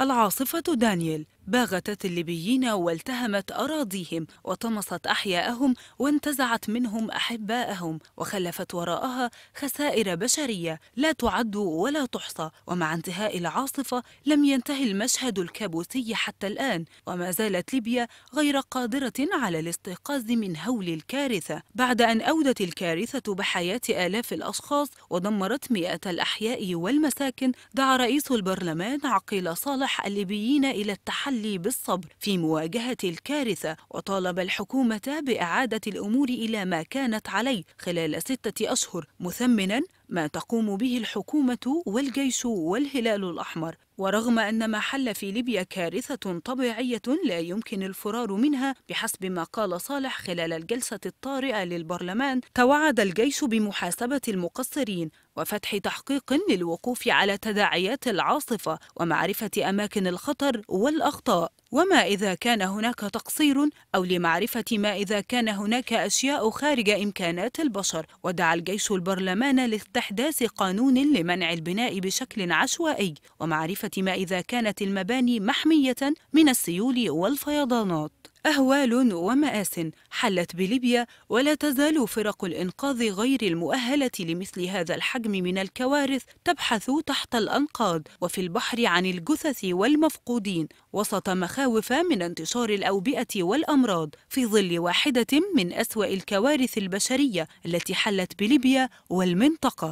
العاصفة دانيال باغتت الليبيين والتهمت أراضيهم وطمست أحياءهم وانتزعت منهم أحباءهم وخلفت وراءها خسائر بشرية لا تعد ولا تحصى ومع انتهاء العاصفة لم ينتهي المشهد الكابوسي حتى الآن وما زالت ليبيا غير قادرة على الاستيقاظ من هول الكارثة بعد أن أودت الكارثة بحياة آلاف الأشخاص ودمرت مئات الأحياء والمساكن دعا رئيس البرلمان عقيل صالح الليبيين إلى التحدي التحلي بالصبر في مواجهة الكارثة وطالب الحكومة بإعادة الأمور إلى ما كانت عليه خلال ستة أشهر مثمنا ما تقوم به الحكومة والجيش والهلال الأحمر ورغم أن ما حل في ليبيا كارثة طبيعية لا يمكن الفرار منها بحسب ما قال صالح خلال الجلسة الطارئة للبرلمان توعد الجيش بمحاسبة المقصرين وفتح تحقيق للوقوف على تداعيات العاصفة ومعرفة أماكن الخطر والأخطاء وما إذا كان هناك تقصير أو لمعرفة ما إذا كان هناك أشياء خارج إمكانات البشر ودعا الجيش البرلمان لاستحداث قانون لمنع البناء بشكل عشوائي ومعرفة ما إذا كانت المباني محمية من السيول والفيضانات أهوال ومآس حلت بليبيا ولا تزال فرق الإنقاذ غير المؤهلة لمثل هذا الحجم من الكوارث تبحث تحت الأنقاض وفي البحر عن الجثث والمفقودين وسط مخاوف من انتشار الأوبئة والأمراض في ظل واحدة من أسوأ الكوارث البشرية التي حلت بليبيا والمنطقة